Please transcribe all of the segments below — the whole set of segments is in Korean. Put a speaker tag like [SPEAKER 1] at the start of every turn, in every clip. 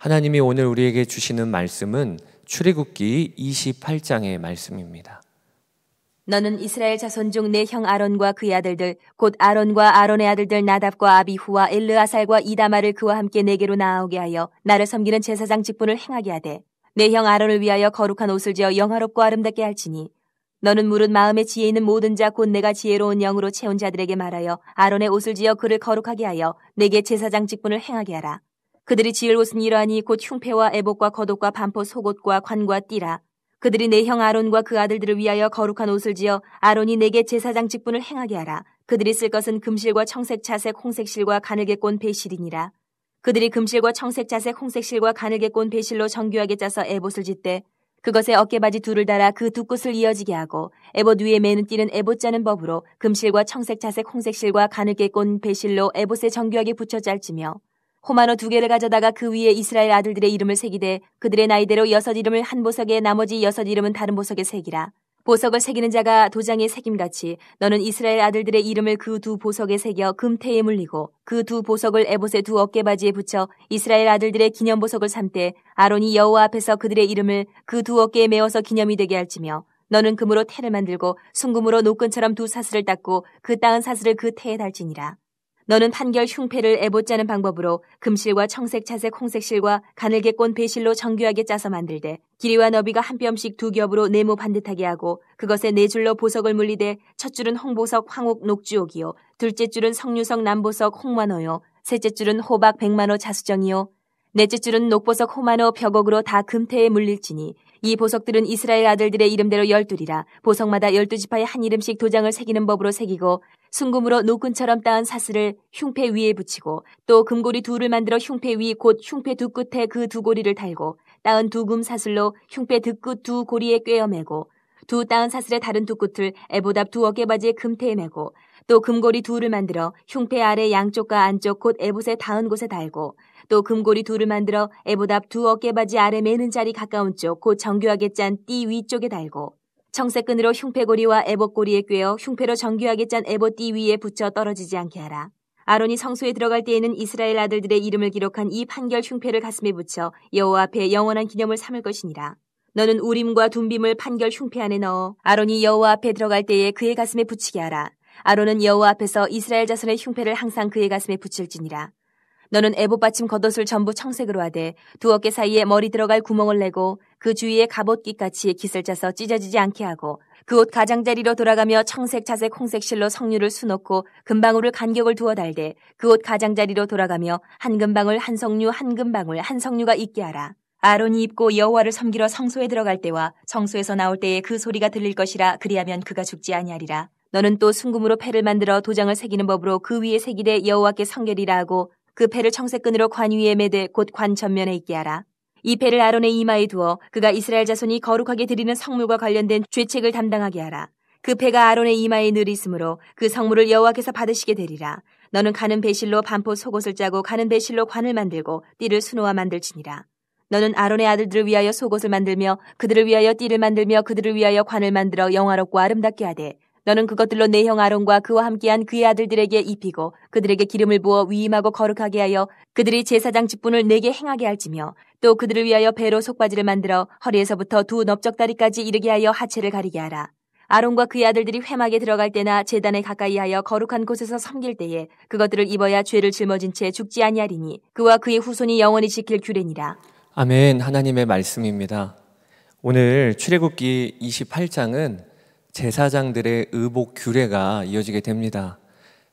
[SPEAKER 1] 하나님이 오늘 우리에게 주시는 말씀은 출애굽기 28장의 말씀입니다.
[SPEAKER 2] 너는 이스라엘 자손 중 내형 네 아론과 그의 아들들 곧 아론과 아론의 아들들 나답과 아비후와 엘르아살과 이다마를 그와 함께 내게로 나아오게 하여 나를 섬기는 제사장 직분을 행하게 하되 내형 네 아론을 위하여 거룩한 옷을 지어 영화롭고 아름답게 할지니 너는 무릇 마음에 지혜 있는 모든 자 곧 내가 지혜로운 영으로 채운 자들에게 말하여 아론의 옷을 지어 그를 거룩하게 하여 내게 제사장 직분을 행하게 하라 그들이 지을 옷은 이러하니 곧 흉패와 애복과 겉옷과 반포 속옷과 관과 띠라. 그들이 내 형 아론과 그 아들들을 위하여 거룩한 옷을 지어 아론이 내게 제사장 직분을 행하게 하라. 그들이 쓸 것은 금실과 청색, 자색, 홍색 실과 가늘게 꼰 배실이니라. 그들이 금실과 청색, 자색, 홍색 실과 가늘게 꼰 배실로 정교하게 짜서 애봇을 짓되 그것에 어깨바지 둘을 달아 그 두 끝을 이어지게 하고 애봇 위에 매는 띠는 애봇 짜는 법으로 금실과 청색, 자색, 홍색 실과 가늘게 꼰 배실로 애봇에 정교하게 붙여 짤지며 호마노 두 개를 가져다가 그 위에 이스라엘 아들들의 이름을 새기되 그들의 나이대로 여섯 이름을 한 보석에 나머지 여섯 이름은 다른 보석에 새기라. 보석을 새기는 자가 도장의 새김같이 너는 이스라엘 아들들의 이름을 그 두 보석에 새겨 금태에 물리고 그 두 보석을 에봇의 두 어깨바지에 붙여 이스라엘 아들들의 기념보석을 삼때 아론이 여호와 앞에서 그들의 이름을 그 두 어깨에 메워서 기념이 되게 할지며 너는 금으로 태를 만들고 순금으로 노끈처럼 두 사슬을 닦고 그 땅은 사슬을 그 태에 달지니라. 너는 판결 흉패를 애보짜는 방법으로 금실과 청색, 차색, 홍색실과 가늘게 꼰 배실로 정교하게 짜서 만들되 길이와 너비가 한 뼘씩 두 겹으로 네모 반듯하게 하고 그것에 네 줄로 보석을 물리되 첫 줄은 홍보석, 황옥, 녹주옥이요 둘째 줄은 석류석, 남보석, 홍만호요 셋째 줄은 호박, 백만호, 자수정이요 넷째 줄은 녹보석, 호만호, 벽옥으로 다 금태에 물릴지니 이 보석들은 이스라엘 아들들의 이름대로 열둘리라 보석마다 열두 지파의한 이름씩 도장을 새기는 법으로 새기고 순금으로 노끈처럼 따은 사슬을 흉패 위에 붙이고 또 금고리 둘을 만들어 흉패 위 곧 흉패 두 끝에 그 두 고리를 달고 따은 두 금 사슬로 흉패 두끝 두 고리에 꿰어매고 두 따은 사슬의 다른 두 끝을 에보답 두 어깨바지에 금태에 매고 또 금고리 둘을 만들어 흉패 아래 양쪽과 안쪽 곧 에봇의 닿은 곳에 달고 또 금고리 둘을 만들어 에보답 두 어깨바지 아래 매는 자리 가까운 쪽 곧 정교하게 짠 띠 위쪽에 달고 청색끈으로 흉패고리와 에봇꼬리에 꿰어 흉패로 정교하게 짠 에봇띠 위에 붙여 떨어지지 않게 하라. 아론이 성소에 들어갈 때에는 이스라엘 아들들의 이름을 기록한 이 판결 흉패를 가슴에 붙여 여호 앞에 영원한 기념을 삼을 것이니라. 너는 우림과 둠빔을 판결 흉패 안에 넣어 아론이 여호 앞에 들어갈 때에 그의 가슴에 붙이게 하라. 아론은 여호 앞에서 이스라엘 자손의 흉패를 항상 그의 가슴에 붙일지니라. 너는 애봇 받침 겉옷을 전부 청색으로 하되 두 어깨 사이에 머리 들어갈 구멍을 내고 그 주위에 갑옷깃 같이 깃을 짜서 찢어지지 않게 하고 그 옷 가장자리로 돌아가며 청색, 자색, 홍색 실로 석류를 수놓고 금방울을 간격을 두어 달되 그 옷 가장자리로 돌아가며 한 금방울, 한 석류, 한 금방울, 한 석류가 있게 하라. 아론이 입고 여호와를 섬기러 성소에 들어갈 때와 성소에서 나올 때에 그 소리가 들릴 것이라 그리하면 그가 죽지 아니하리라. 너는 또 순금으로 패를 만들어 도장을 새기는 법으로 그 위에 새기되 여호와께 성결이라 하고 그 패를 청색끈으로 관 위에 매대 곧 관전면에 있게 하라. 이 패를 아론의 이마에 두어 그가 이스라엘 자손이 거룩하게 드리는 성물과 관련된 죄책을 담당하게 하라. 그 패가 아론의 이마에 늘 있으므로 그 성물을 여호와께서 받으시게 되리라. 너는 가는 배실로 반포 속옷을 짜고 가는 배실로 관을 만들고 띠를 수놓아 만들지니라. 너는 아론의 아들들을 위하여 속옷을 만들며 그들을 위하여 띠를 만들며 그들을 위하여 관을 만들어 영화롭고 아름답게 하되 너는 그것들로 내 형 아론과 그와 함께한 그의 아들들에게 입히고 그들에게 기름을 부어 위임하고 거룩하게 하여 그들이 제사장 직분을 내게 행하게 할지며 또 그들을 위하여 배로 속바지를 만들어 허리에서부터 두 넓적다리까지 이르게 하여 하체를 가리게 하라. 아론과 그의 아들들이 회막에 들어갈 때나 재단에 가까이 하여 거룩한 곳에서 섬길 때에 그것들을 입어야 죄를 짊어진 채 죽지 아니하리니 그와 그의 후손이 영원히 지킬 규례니라.
[SPEAKER 1] 아멘 하나님의 말씀입니다. 오늘 출애굽기 28장은 제사장들의 의복 규례가 이어지게 됩니다.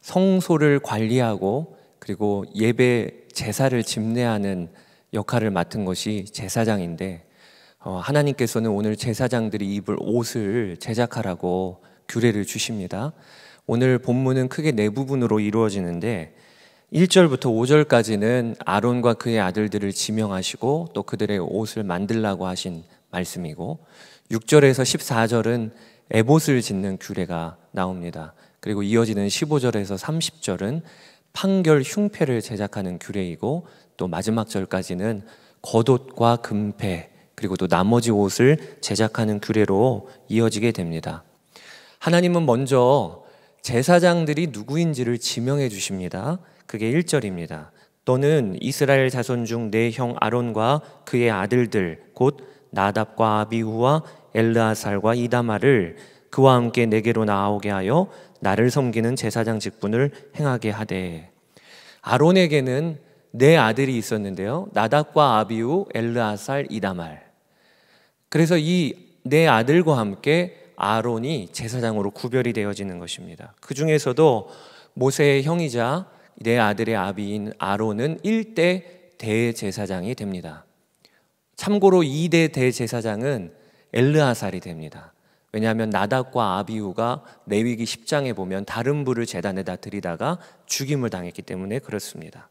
[SPEAKER 1] 성소를 관리하고 그리고 예배 제사를 집례하는 역할을 맡은 것이 제사장인데 어, 하나님께서는 오늘 제사장들이 입을 옷을 제작하라고 규례를 주십니다. 오늘 본문은 크게 네 부분으로 이루어지는데 1절부터 5절까지는 아론과 그의 아들들을 지명하시고 또 그들의 옷을 만들라고 하신 말씀이고 6절에서 14절은 에봇을 짓는 규례가 나옵니다. 그리고 이어지는 15절에서 30절은 판결 흉패를 제작하는 규례이고 또 마지막 절까지는 겉옷과 금패 그리고 또 나머지 옷을 제작하는 규례로 이어지게 됩니다. 하나님은 먼저 제사장들이 누구인지를 지명해 주십니다. 그게 1절입니다. 너는 이스라엘 자손 중 내 형 아론과 그의 아들들 곧 나답과 아비후와 엘르아살과 이다마를 그와 함께 내게로 나아오게 하여 나를 섬기는 제사장 직분을 행하게 하되 아론에게는 네 아들이 있었는데요. 나답과 아비우, 엘르아살, 이다말. 그래서 이네 아들과 함께 아론이 제사장으로 구별이 되어지는 것입니다. 그 중에서도 모세의 형이자 네 아들의 아비인 아론은 1대 대제사장이 됩니다. 참고로 2대 대제사장은 엘르하살이 됩니다. 왜냐하면 나답과 아비우가 레위기 10장에 보면 다른 불을 재단에다 드리다가 죽임을 당했기 때문에 그렇습니다.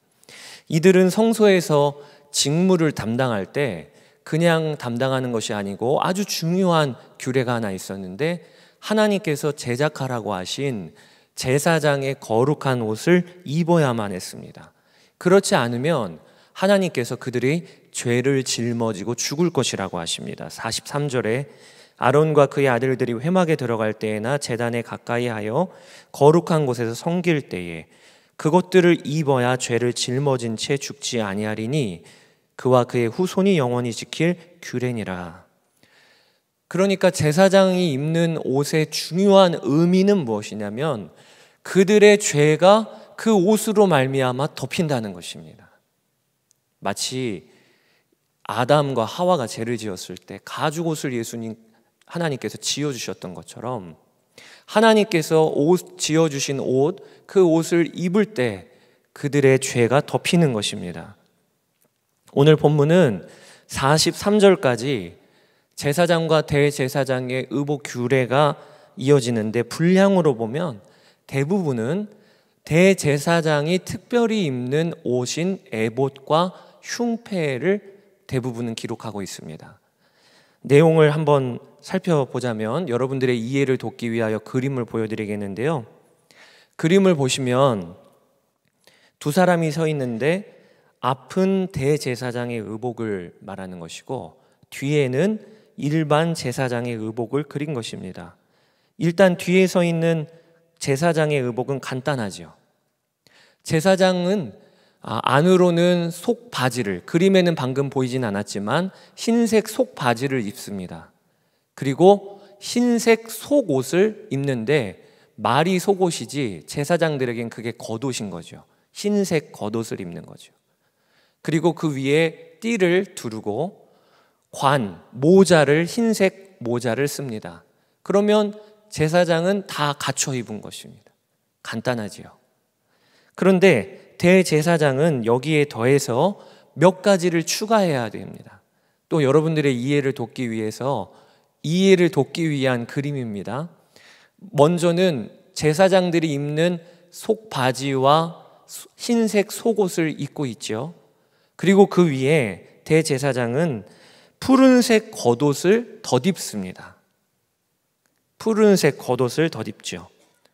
[SPEAKER 1] 이들은 성소에서 직무를 담당할 때 그냥 담당하는 것이 아니고 아주 중요한 규례가 하나 있었는데 하나님께서 제작하라고 하신 제사장의 거룩한 옷을 입어야만 했습니다. 그렇지 않으면 하나님께서 그들이 죄를 짊어지고 죽을 것이라고 하십니다. 43절에 아론과 그의 아들들이 회막에 들어갈 때에나 재단에 가까이 하여 거룩한 곳에서 섬길 때에 그것들을 입어야 죄를 짊어진 채 죽지 아니하리니 그와 그의 후손이 영원히 지킬 규례니라. 그러니까 제사장이 입는 옷의 중요한 의미는 무엇이냐면 그들의 죄가 그 옷으로 말미암아 덮인다는 것입니다. 마치 아담과 하와가 죄를 지었을 때 가죽 옷을 예수님 하나님께서 지어 주셨던 것처럼 하나님께서 옷 지어 주신 옷 그 옷을 입을 때 그들의 죄가 덮이는 것입니다. 오늘 본문은 43절까지 제사장과 대제사장의 의복 규례가 이어지는데 분량으로 보면 대부분은 대제사장이 특별히 입는 옷인 에봇과 흉패를 대부분은 기록하고 있습니다. 내용을 한번 살펴보자면 여러분들의 이해를 돕기 위하여 그림을 보여드리겠는데요. 그림을 보시면 두 사람이 서 있는데 앞은 대제사장의 의복을 말하는 것이고 뒤에는 일반 제사장의 의복을 그린 것입니다. 일단 뒤에 서 있는 제사장의 의복은 간단하죠. 제사장은 아, 안으로는 속 바지를 그림에는 방금 보이진 않았지만 흰색 속 바지를 입습니다. 그리고 흰색 속옷을 입는데 말이 속옷이지 제사장들에겐 그게 겉옷인 거죠. 흰색 겉옷을 입는 거죠. 그리고 그 위에 띠를 두르고 관, 모자를 흰색 모자를 씁니다. 그러면 제사장은 다 갖춰 입은 것입니다. 간단하지요. 그런데 대제사장은 여기에 더해서 몇 가지를 추가해야 됩니다. 또 여러분들의 이해를 돕기 위해서 이해를 돕기 위한 그림입니다. 먼저는 제사장들이 입는 속바지와 흰색 속옷을 입고 있죠. 그리고 그 위에 대제사장은 푸른색 겉옷을 덧입습니다. 푸른색 겉옷을 덧입죠.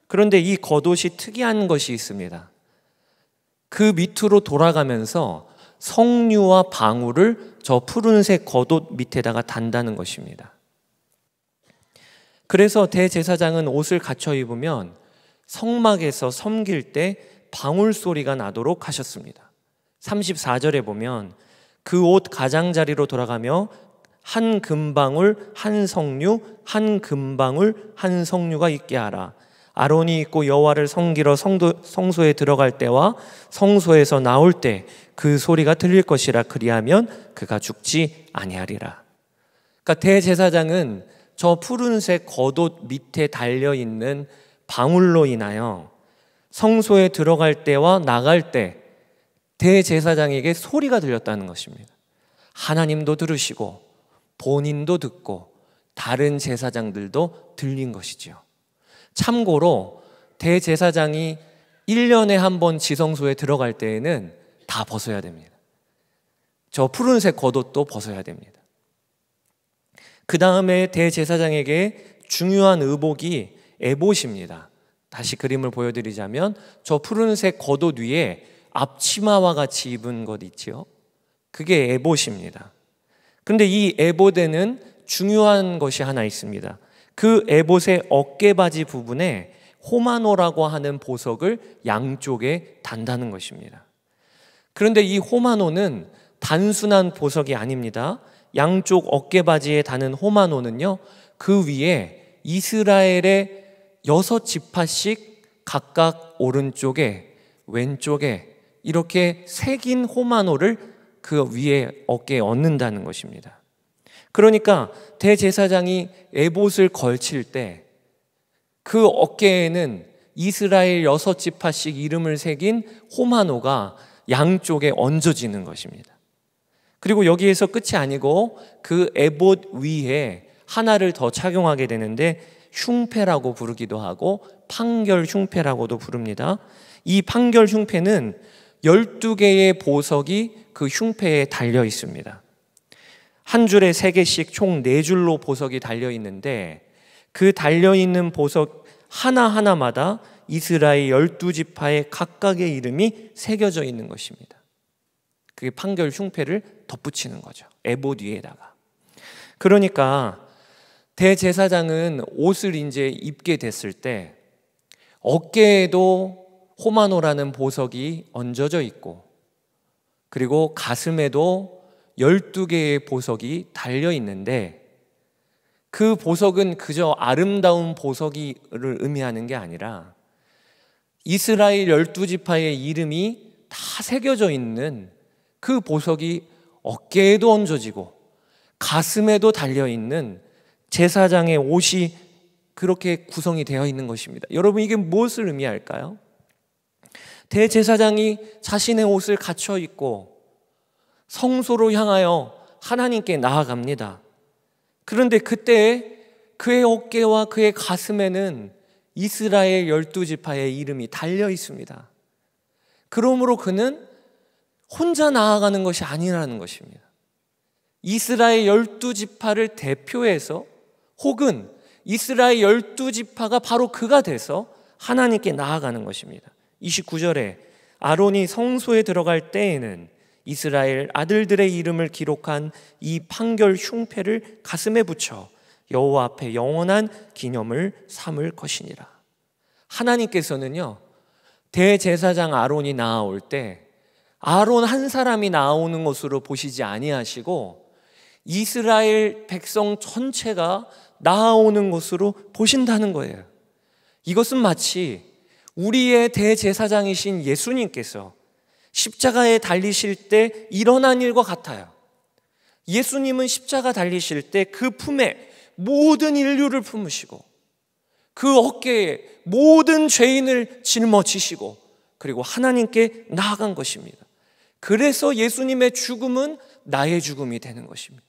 [SPEAKER 1] 그런데 이 겉옷이 특이한 것이 있습니다. 그 밑으로 돌아가면서 성류와 방울을 저 푸른색 겉옷 밑에다가 단다는 것입니다. 그래서 대제사장은 옷을 갖춰 입으면 성막에서 섬길 때 방울 소리가 나도록 하셨습니다. 34절에 보면 그 옷 가장자리로 돌아가며 한 금방울 한 성류 한 금방울 한 성류가 있게 하라. 아론이 있고 여호와를 섬기러 성도, 성소에 들어갈 때와 성소에서 나올 때 그 소리가 들릴 것이라 그리하면 그가 죽지 아니하리라. 그러니까 대제사장은 저 푸른색 겉옷 밑에 달려 있는 방울로 인하여 성소에 들어갈 때와 나갈 때 대제사장에게 소리가 들렸다는 것입니다. 하나님도 들으시고 본인도 듣고 다른 제사장들도 들린 것이지요. 참고로 대제사장이 1년에 한 번 지성소에 들어갈 때에는 다 벗어야 됩니다. 저 푸른색 겉옷도 벗어야 됩니다. 그 다음에 대제사장에게 중요한 의복이 에봇입니다. 다시 그림을 보여드리자면 저 푸른색 겉옷 위에 앞치마와 같이 입은 것있지 그게 에봇입니다. 그데이 에봇에는 중요한 것이 하나 있습니다. 그 에봇의 어깨바지 부분에 호마노라고 하는 보석을 양쪽에 단다는 것입니다. 그런데 이 호마노는 단순한 보석이 아닙니다. 양쪽 어깨바지에 다는 호마노는요, 그 위에 이스라엘의 여섯 지파씩 각각 오른쪽에, 왼쪽에 이렇게 새긴 호마노를 그 위에 어깨에 얹는다는 것입니다. 그러니까 대제사장이 에봇을 걸칠 때 그 어깨에는 이스라엘 여섯 지파씩 이름을 새긴 호마노가 양쪽에 얹어지는 것입니다. 그리고 여기에서 끝이 아니고 그 에봇 위에 하나를 더 착용하게 되는데 흉패라고 부르기도 하고 판결 흉패라고도 부릅니다. 이 판결 흉패는 12개의 보석이 그 흉패에 달려 있습니다. 한 줄에 세 개씩 총 네 줄로 보석이 달려 있는데 그 달려 있는 보석 하나하나마다 이스라엘 열두 지파의 각각의 이름이 새겨져 있는 것입니다. 그게 판결 흉패를 덧붙이는 거죠. 에봇 위에다가. 그러니까 대제사장은 옷을 이제 입게 됐을 때 어깨에도 호마노라는 보석이 얹어져 있고 그리고 가슴에도 12개의 보석이 달려 있는데 그 보석은 그저 아름다운 보석을 의미하는 게 아니라 이스라엘 열두 지파의 이름이 다 새겨져 있는 그 보석이 어깨에도 얹어지고 가슴에도 달려 있는 제사장의 옷이 그렇게 구성이 되어 있는 것입니다. 여러분 이게 무엇을 의미할까요? 대제사장이 자신의 옷을 갖춰 입고 성소로 향하여 하나님께 나아갑니다. 그런데 그때 그의 어깨와 그의 가슴에는 이스라엘 열두 지파의 이름이 달려 있습니다. 그러므로 그는 혼자 나아가는 것이 아니라는 것입니다. 이스라엘 열두 지파를 대표해서 혹은 이스라엘 열두 지파가 바로 그가 돼서 하나님께 나아가는 것입니다. 29절에 아론이 성소에 들어갈 때에는 이스라엘 아들들의 이름을 기록한 이 판결 흉패를 가슴에 붙여 여호와 앞에 영원한 기념을 삼을 것이니라. 하나님께서는요. 대제사장 아론이 나아올 때 아론 한 사람이 나오는 것으로 보시지 아니하시고 이스라엘 백성 전체가 나아오는 것으로 보신다는 거예요. 이것은 마치 우리의 대제사장이신 예수님께서 십자가에 달리실 때 일어난 일과 같아요. 예수님은 십자가 달리실 때 그 품에 모든 인류를 품으시고 그 어깨에 모든 죄인을 짊어지시고 그리고 하나님께 나아간 것입니다. 그래서 예수님의 죽음은 나의 죽음이 되는 것입니다.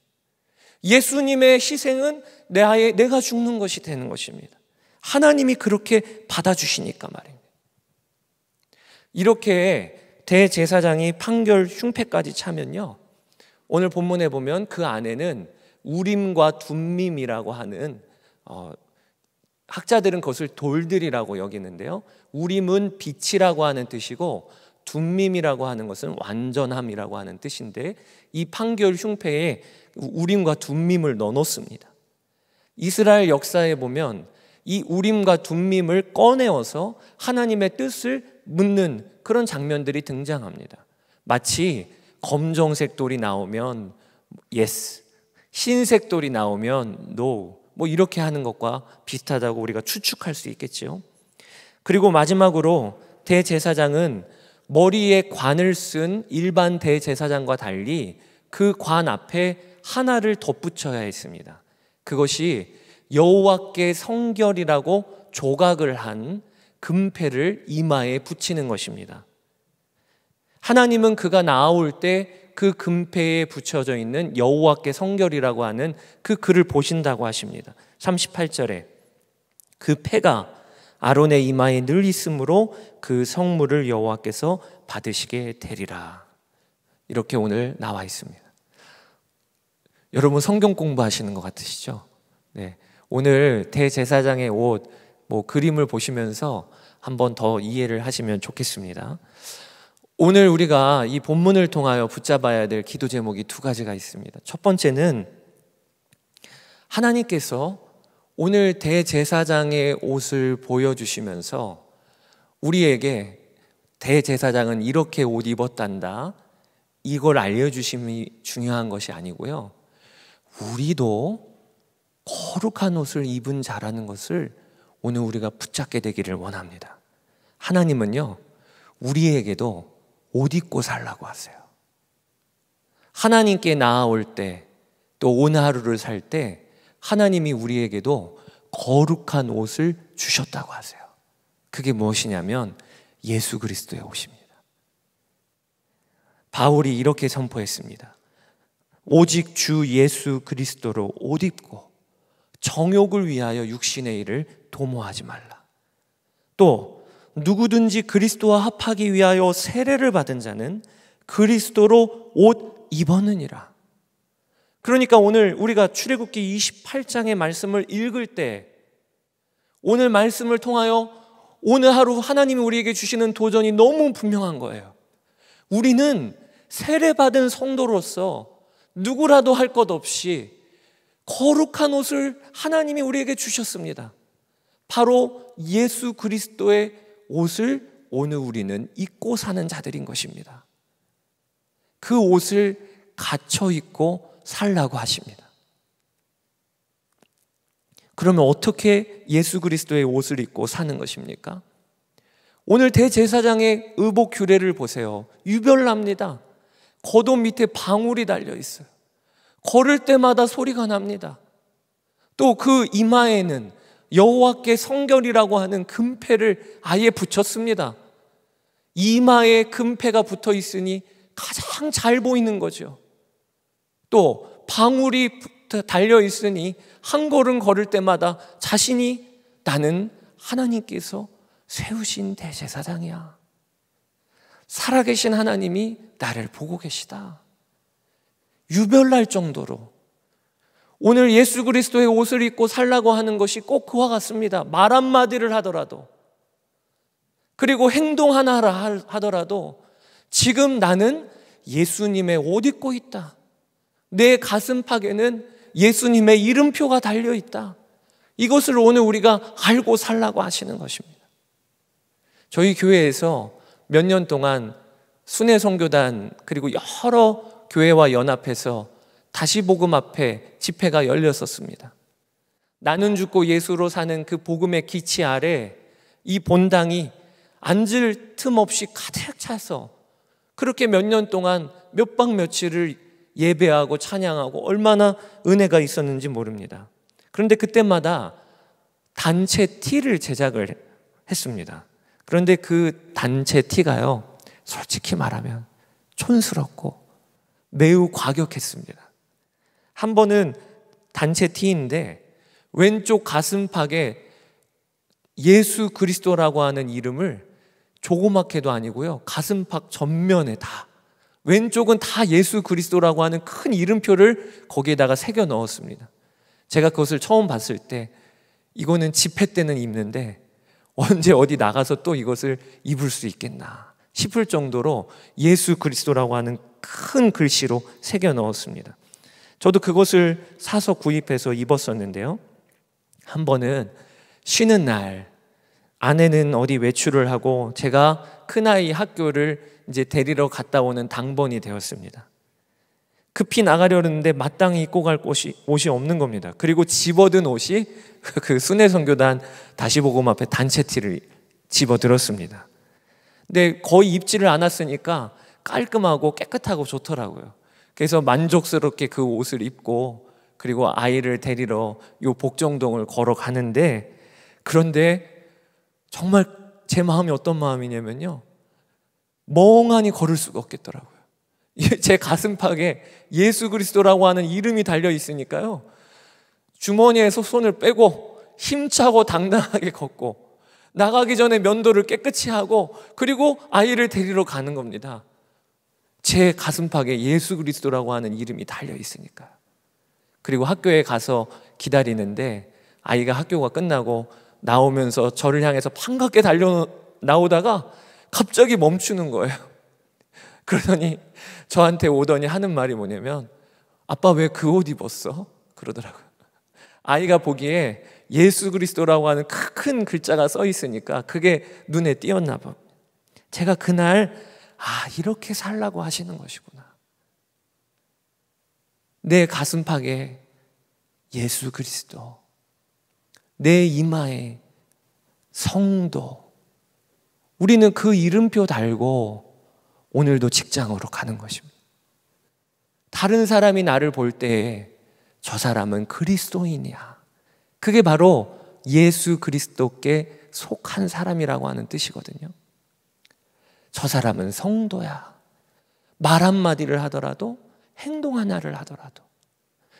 [SPEAKER 1] 예수님의 희생은 나의, 내가 죽는 것이 되는 것입니다. 하나님이 그렇게 받아주시니까 말입니다. 이렇게 대제사장이 판결 흉패까지 차면요. 오늘 본문에 보면 그 안에는 우림과 둠밈이라고 하는 어, 학자들은 그것을 돌들이라고 여기는데요. 우림은 빛이라고 하는 뜻이고 둠밈이라고 하는 것은 완전함이라고 하는 뜻인데 이 판결 흉패에 우림과 둠밈을 넣어놓습니다. 이스라엘 역사에 보면 이 우림과 둠밈을 꺼내어서 하나님의 뜻을 묻는 그런 장면들이 등장합니다. 마치 검정색 돌이 나오면 yes, 흰색 돌이 나오면 no, 뭐 이렇게 하는 것과 비슷하다고 우리가 추측할 수있겠지 그리고 마지막으로 대제사장은 머리에 관을 쓴 일반 대제사장과 달리 그 관 앞에 하나를 덧붙여야 했습니다. 그것이 여호와께 성결이라고 조각을 한 금패를 이마에 붙이는 것입니다. 하나님은 그가 나올때 그 금패에 붙여져 있는 여호와께 성결이라고 하는 그 글을 보신다고 하십니다. 38절에 그 패가 아론의 이마에 늘 있으므로 그 성물을 여호와께서 받으시게 되리라. 이렇게 오늘 나와 있습니다. 여러분 성경 공부하시는 것 같으시죠? 네. 오늘 대제사장의 옷뭐 그림을 보시면서 한번 더 이해를 하시면 좋겠습니다. 오늘 우리가 이 본문을 통하여 붙잡아야 될 기도 제목이 두 가지가 있습니다. 첫 번째는 하나님께서 오늘 대제사장의 옷을 보여주시면서 우리에게 대제사장은 이렇게 옷 입었단다. 이걸 알려주심이 중요한 것이 아니고요. 우리도 거룩한 옷을 입은 자라는 것을 오늘 우리가 붙잡게 되기를 원합니다. 하나님은요, 우리에게도 옷 입고 살라고 하세요. 하나님께 나아올 때, 또 온 하루를 살 때, 하나님이 우리에게도 거룩한 옷을 주셨다고 하세요. 그게 무엇이냐면 예수 그리스도의 옷입니다. 바울이 이렇게 선포했습니다. 오직 주 예수 그리스도로 옷 입고 정욕을 위하여 육신의 일을 도모하지 말라. 또 누구든지 그리스도와 합하기 위하여 세례를 받은 자는 그리스도로 옷 입었느니라. 그러니까 오늘 우리가 출애굽기 28장의 말씀을 읽을 때 오늘 말씀을 통하여 오늘 하루 하나님이 우리에게 주시는 도전이 너무 분명한 거예요. 우리는 세례받은 성도로서 누구라도 할 것 없이 거룩한 옷을 하나님이 우리에게 주셨습니다. 바로 예수 그리스도의 옷을 오늘 우리는 입고 사는 자들인 것입니다. 그 옷을 갖춰 입고 살라고 하십니다. 그러면 어떻게 예수 그리스도의 옷을 입고 사는 것입니까? 오늘 대제사장의 의복 규례를 보세요. 유별납니다. 겉옷 밑에 방울이 달려 있어요. 걸을 때마다 소리가 납니다. 또 그 이마에는 여호와께 성결이라고 하는 금패를 아예 붙였습니다. 이마에 금패가 붙어 있으니 가장 잘 보이는 거죠. 또 방울이 달려 있으니 한 걸음 걸을 때마다 자신이 나는 하나님께서 세우신 대제사장이야. 살아계신 하나님이 나를 보고 계시다. 유별날 정도로 오늘 예수 그리스도의 옷을 입고 살라고 하는 것이 꼭 그와 같습니다. 말 한마디를 하더라도 그리고 행동 하나 를 하더라도 지금 나는 예수님의 옷 입고 있다. 내 가슴팍에는 예수님의 이름표가 달려 있다. 이것을 오늘 우리가 알고 살라고 하시는 것입니다. 저희 교회에서 몇 년 동안 순회 선교단 그리고 여러 교회와 연합해서 다시 복음 앞에 집회가 열렸었습니다. 나는 죽고 예수로 사는 그 복음의 기치 아래 이 본당이 앉을 틈 없이 가득 차서 그렇게 몇 년 동안 몇박 며칠을 예배하고 찬양하고 얼마나 은혜가 있었는지 모릅니다. 그런데 그때마다 단체 티를 제작을 했습니다. 그런데 그 단체 티가요, 솔직히 말하면 촌스럽고 매우 과격했습니다. 한 번은 단체 티인데 왼쪽 가슴팍에 예수 그리스도라고 하는 이름을 조그맣게도 아니고요. 가슴팍 전면에 다. 왼쪽은 다 예수 그리스도라고 하는 큰 이름표를 거기에다가 새겨 넣었습니다. 제가 그것을 처음 봤을 때 이거는 집회 때는 입는데 언제 어디 나가서 또 이것을 입을 수 있겠나 싶을 정도로 예수 그리스도라고 하는 큰 글씨로 새겨 넣었습니다. 저도 그것을 사서 구입해서 입었었는데요. 한 번은 쉬는 날 아내는 어디 외출을 하고 제가 큰아이 학교를 이제 데리러 갔다 오는 당번이 되었습니다. 급히 나가려는데 마땅히 입고 갈 옷이, 옷이 없는 겁니다. 그리고 집어든 옷이 그 순회선교단 다시 보고 앞에 단체 티를 집어들었습니다. 근데 거의 입지를 않았으니까 깔끔하고 깨끗하고 좋더라고요. 그래서 만족스럽게 그 옷을 입고 그리고 아이를 데리러 요 복정동을 걸어가는데 그런데 정말 제 마음이 어떤 마음이냐면요. 멍하니 걸을 수가 없겠더라고요. 제 가슴팍에 예수 그리스도라고 하는 이름이 달려 있으니까요. 주머니에서 손을 빼고 힘차고 당당하게 걷고 나가기 전에 면도를 깨끗이 하고 그리고 아이를 데리러 가는 겁니다. 제 가슴팍에 예수 그리스도라고 하는 이름이 달려 있으니까. 그리고 학교에 가서 기다리는데 아이가 학교가 끝나고 나오면서 저를 향해서 반갑게 달려 나오다가 갑자기 멈추는 거예요. 그러더니 저한테 오더니 하는 말이 뭐냐면 아빠 왜 그 옷 입었어? 그러더라고요. 아이가 보기에 예수 그리스도라고 하는 큰 글자가 써 있으니까 그게 눈에 띄었나 봐. 제가 그날 아, 이렇게 살라고 하시는 것이구나. 내 가슴팍에 예수 그리스도, 내 이마에 성도. 우리는 그 이름표 달고 오늘도 직장으로 가는 것입니다. 다른 사람이 나를 볼 때에 저 사람은 그리스도인이야. 그게 바로 예수 그리스도께 속한 사람이라고 하는 뜻이거든요. 저 사람은 성도야. 말 한마디를 하더라도 행동 하나를 하더라도.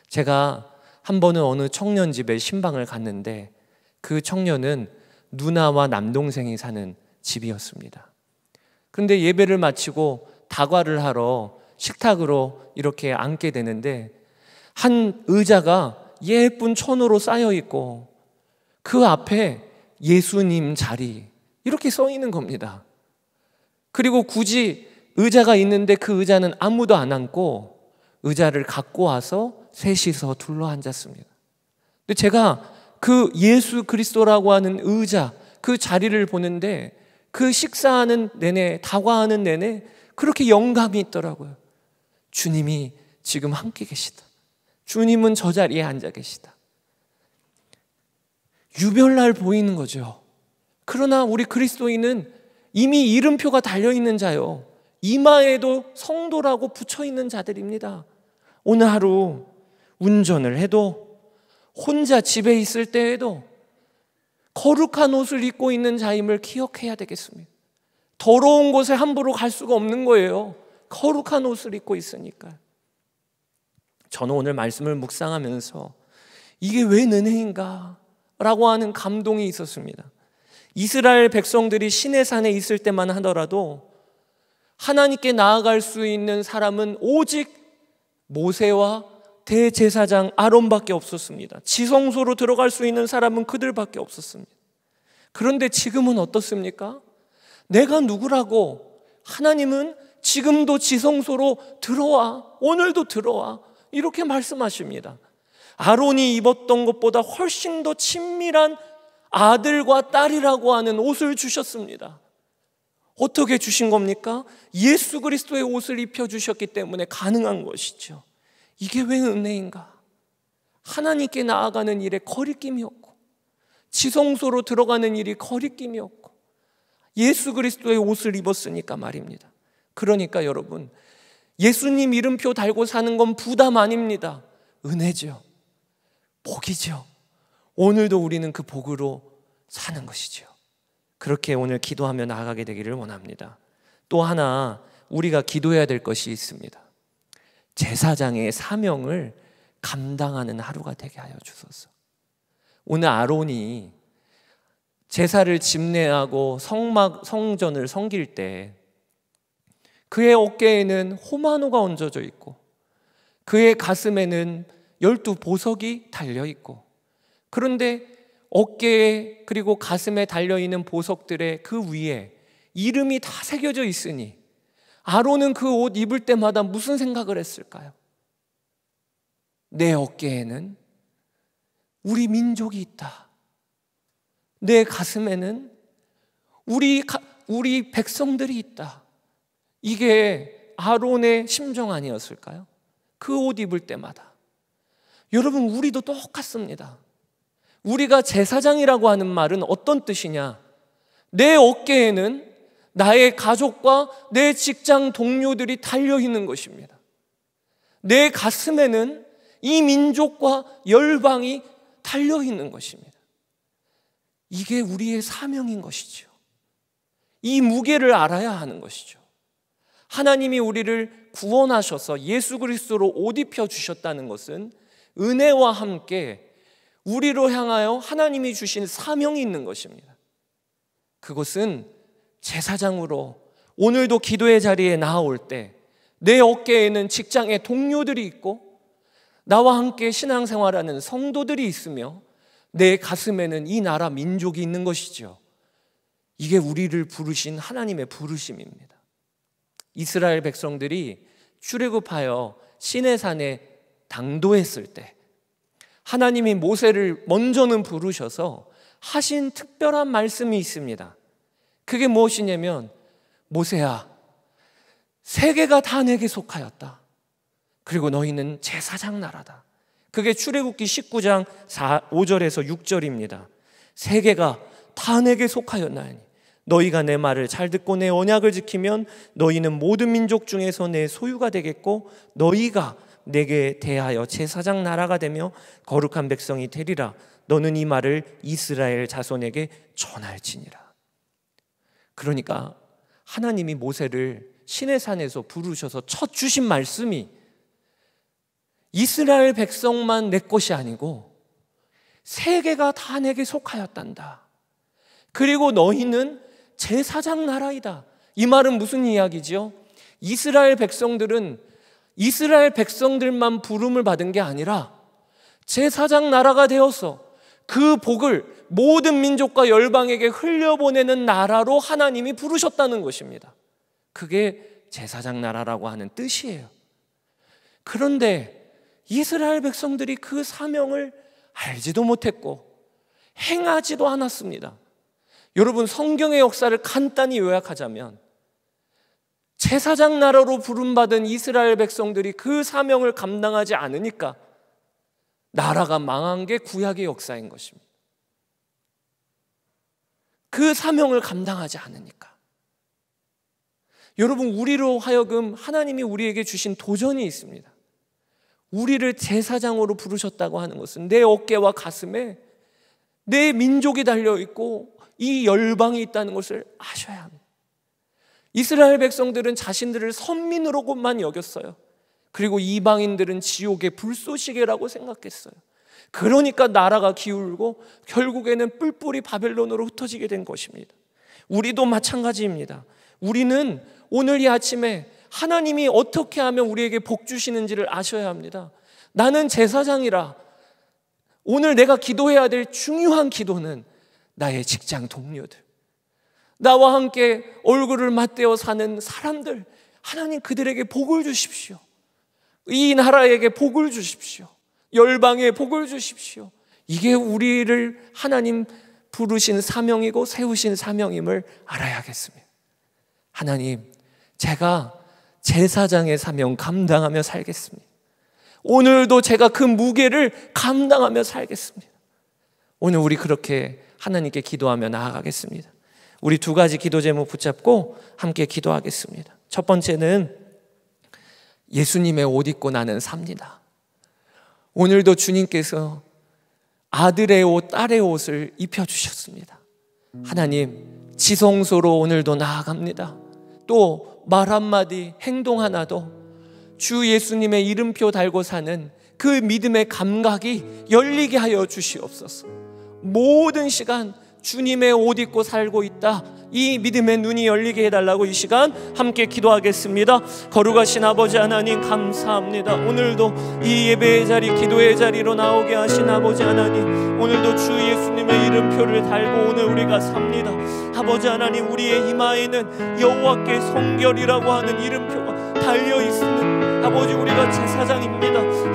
[SPEAKER 1] 제가 한 번은 어느 청년 집에 신방을 갔는데 그 청년은 누나와 남동생이 사는 집이었습니다. 그런데 예배를 마치고 다과를 하러 식탁으로 이렇게 앉게 되는데 한 의자가 예쁜 천으로 쌓여 있고 그 앞에 예수님 자리 이렇게 써 있는 겁니다. 그리고 굳이 의자가 있는데 그 의자는 아무도 안 앉고 의자를 갖고 와서 셋이서 둘러 앉았습니다. 근데 제가 그 예수 그리스도라고 하는 의자, 그 자리를 보는데 그 식사하는 내내, 다과하는 내내 그렇게 영감이 있더라고요. 주님이 지금 함께 계시다. 주님은 저 자리에 앉아 계시다. 유별날 보이는 거죠. 그러나 우리 그리스도인은 이미 이름표가 달려있는 자요. 이마에도 성도라고 붙여있는 자들입니다. 오늘 하루 운전을 해도 혼자 집에 있을 때에도 거룩한 옷을 입고 있는 자임을 기억해야 되겠습니다. 더러운 곳에 함부로 갈 수가 없는 거예요. 거룩한 옷을 입고 있으니까. 저는 오늘 말씀을 묵상하면서 이게 왜 은혜인가? 라고 하는 감동이 있었습니다. 이스라엘 백성들이 신의 산에 있을 때만 하더라도 하나님께 나아갈 수 있는 사람은 오직 모세와 대제사장 아론밖에 없었습니다. 지성소로 들어갈 수 있는 사람은 그들밖에 없었습니다. 그런데 지금은 어떻습니까? 내가 누구라고 하나님은 지금도 지성소로 들어와, 오늘도 들어와, 이렇게 말씀하십니다. 아론이 입었던 것보다 훨씬 더 친밀한 아들과 딸이라고 하는 옷을 주셨습니다. 어떻게 주신 겁니까? 예수 그리스도의 옷을 입혀 주셨기 때문에 가능한 것이죠. 이게 왜 은혜인가? 하나님께 나아가는 일에 거리낌이 없고 지성소로 들어가는 일이 거리낌이 없고 예수 그리스도의 옷을 입었으니까 말입니다. 그러니까 여러분 예수님 이름표 달고 사는 건 부담 아닙니다. 은혜죠. 복이죠. 오늘도 우리는 그 복으로 사는 것이지요. 그렇게 오늘 기도하며 나아가게 되기를 원합니다. 또 하나 우리가 기도해야 될 것이 있습니다. 제사장의 사명을 감당하는 하루가 되게 하여 주소서. 오늘 아론이 제사를 집내하고 성막 성전을 섬길 때 그의 어깨에는 호마노가 얹어져 있고 그의 가슴에는 열두 보석이 달려 있고 그런데 어깨에 그리고 가슴에 달려있는 보석들의 그 위에 이름이 다 새겨져 있으니 아론은 그 옷 입을 때마다 무슨 생각을 했을까요? 내 어깨에는 우리 민족이 있다. 내 가슴에는 우리, 우리 백성들이 있다. 이게 아론의 심정 아니었을까요? 그 옷 입을 때마다. 여러분, 우리도 똑같습니다. 우리가 제사장이라고 하는 말은 어떤 뜻이냐? 내 어깨에는 나의 가족과 내 직장 동료들이 달려 있는 것입니다. 내 가슴에는 이 민족과 열방이 달려 있는 것입니다. 이게 우리의 사명인 것이죠이 무게를 알아야 하는 것이죠. 하나님이 우리를 구원하셔서 예수 그리스도로 옷 입혀 주셨다는 것은 은혜와 함께 우리로 향하여 하나님이 주신 사명이 있는 것입니다. 그것은 제사장으로 오늘도 기도의 자리에 나아올 때 내 어깨에는 직장의 동료들이 있고 나와 함께 신앙생활하는 성도들이 있으며 내 가슴에는 이 나라 민족이 있는 것이지 이게 우리를 부르신 하나님의 부르심입니다. 이스라엘 백성들이 출애굽하여 시내산에 당도했을 때 하나님이 모세를 먼저는 부르셔서 하신 특별한 말씀이 있습니다. 그게 무엇이냐면, 모세야, 세계가 다 내게 속하였다. 그리고 너희는 제사장 나라다. 그게 출애굽기 19장 4, 5절에서 6절입니다. 세계가 다 내게 속하였나니 너희가 내 말을 잘 듣고 내 언약을 지키면 너희는 모든 민족 중에서 내 소유가 되겠고 너희가 내게 대하여 제사장 나라가 되며 거룩한 백성이 되리라 너는 이 말을 이스라엘 자손에게 전할지니라 그러니까 하나님이 모세를 시내 산에서 부르셔서 첫 주신 말씀이 이스라엘 백성만 내 것이 아니고 세계가 다 내게 속하였단다. 그리고 너희는 제사장 나라이다. 이 말은 무슨 이야기지요? 이스라엘 백성들은 이스라엘 백성들만 부름을 받은 게 아니라 제사장 나라가 되어서 그 복을 모든 민족과 열방에게 흘려보내는 나라로 하나님이 부르셨다는 것입니다. 그게 제사장 나라라고 하는 뜻이에요. 그런데 이스라엘 백성들이 그 사명을 알지도 못했고 행하지도 않았습니다. 여러분 성경의 역사를 간단히 요약하자면 제사장 나라로 부름받은 이스라엘 백성들이 그 사명을 감당하지 않으니까 나라가 망한 게 구약의 역사인 것입니다. 그 사명을 감당하지 않으니까. 여러분, 우리로 하여금 하나님이 우리에게 주신 도전이 있습니다. 우리를 제사장으로 부르셨다고 하는 것은 내 어깨와 가슴에 내 민족이 달려있고 이 열방이 있다는 것을 아셔야 합니다. 이스라엘 백성들은 자신들을 선민으로만 여겼어요. 그리고 이방인들은 지옥의 불쏘시개라고 생각했어요. 그러니까 나라가 기울고 결국에는 뿔뿔이 바벨론으로 흩어지게 된 것입니다. 우리도 마찬가지입니다. 우리는 오늘 이 아침에 하나님이 어떻게 하면 우리에게 복 주시는지를 아셔야 합니다. 나는 제사장이라 오늘 내가 기도해야 될 중요한 기도는 나의 직장 동료들, 나와 함께 얼굴을 맞대어 사는 사람들, 하나님 그들에게 복을 주십시오. 이 나라에게 복을 주십시오. 열방에 복을 주십시오. 이게 우리를 하나님 부르신 사명이고 세우신 사명임을 알아야겠습니다. 하나님, 제가 제사장의 사명 감당하며 살겠습니다. 오늘도 제가 그 무게를 감당하며 살겠습니다. 오늘 우리 그렇게 하나님께 기도하며 나아가겠습니다. 우리 두 가지 기도 제목 붙잡고 함께 기도하겠습니다. 첫 번째는 예수님의 옷 입고 나는 삽니다. 오늘도 주님께서 아들의 옷, 딸의 옷을 입혀주셨습니다. 하나님, 지성소로 오늘도 나아갑니다. 또 말 한마디, 행동 하나도 주 예수님의 이름표 달고 사는 그 믿음의 감각이 열리게 하여 주시옵소서. 모든 시간 주님의 옷 입고 살고 있다. 이 믿음의 눈이 열리게 해달라고 이 시간 함께 기도하겠습니다. 거룩하신 아버지 하나님 감사합니다. 오늘도 이 예배의 자리, 기도의 자리로 나오게 하신 아버지 하나님, 오늘도 주 예수님의 이름표를 달고 오늘 우리가 삽니다. 아버지 하나님, 우리의 이마에는 여호와께 성결이라고 하는 이름표가 달려 있습니다. 아버지 우리가 제사장입니다.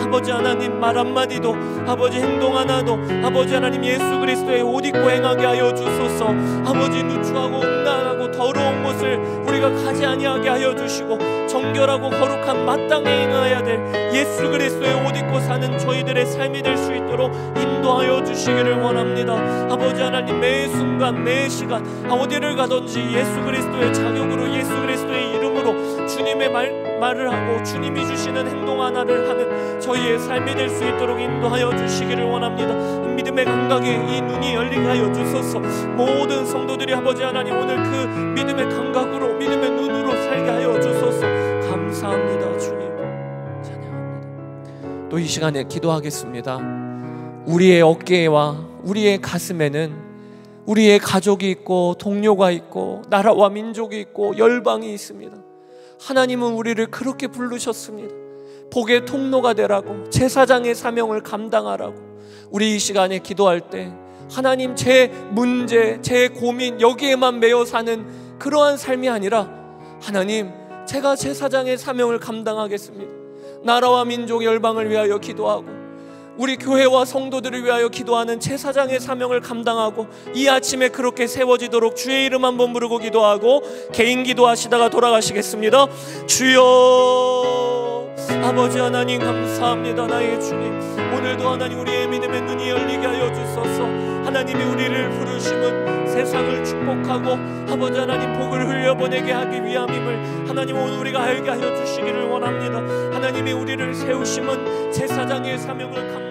[SPEAKER 1] 아버지 하나님 말 한마디도 아버지 행동 하나도 아버지 하나님 예수 그리스도의 옷 입고 행하게 하여 주소서. 아버지 누추하고 음란하고 더러운 곳을 우리가 가지 아니하게 하여 주시고 정결하고 거룩한 마땅에 인하여야 될 예수 그리스도의 옷 입고 사는 저희들의 삶이 될 수 있도록 인도하여 주시기를 원합니다. 아버지 하나님 매 순간 매 시간 어디를 가든지 예수 그리스도의 자격으로 예수 그리스도의 이름으로 주님의 말 말을 하고 주님이 주시는 행동 하나를 하는 저희의 삶이 될 수 있도록 인도하여 주시기를 원합니다. 믿음의 감각에 이 눈이 열리게 하여 주소서. 모든 성도들이 아버지 하나님 오늘 그 믿음의 감각으로 믿음의 눈으로 살게 하여 주소서. 감사합니다, 주님. 찬양합니다. 또이 시간에 기도하겠습니다. 우리의 어깨와 우리의 가슴에는 우리의 가족이 있고 동료가 있고 나라와 민족이 있고 열방이 있습니다. 하나님은 우리를 그렇게 부르셨습니다. 복의 통로가 되라고, 제사장의 사명을 감당하라고, 우리 이 시간에 기도할 때, 하나님 제 문제, 제 고민, 여기에만 매여 사는 그러한 삶이 아니라, 하나님, 제가 제사장의 사명을 감당하겠습니다. 나라와 민족 열방을 위하여 기도하고, 우리 교회와 성도들을 위하여 기도하는 제사장의 사명을 감당하고 이 아침에 그렇게 세워지도록 주의 이름 한 번 부르고 기도하고 개인 기도하시다가 돌아가시겠습니다. 주여 아버지 하나님 감사합니다 나의 주님 오늘도 하나님 우리의 믿음의 눈이 열리게 하여 주소서 하나님이 우리를 부르심은 세상을 축복하고 아버지 하나님 복을 흘려보내게 하기 위함임을 하나님 오늘 우리가 알게 하여 주시기를 원합니다 하나님이 우리를 세우심은 제사장의 사명을 감사합니다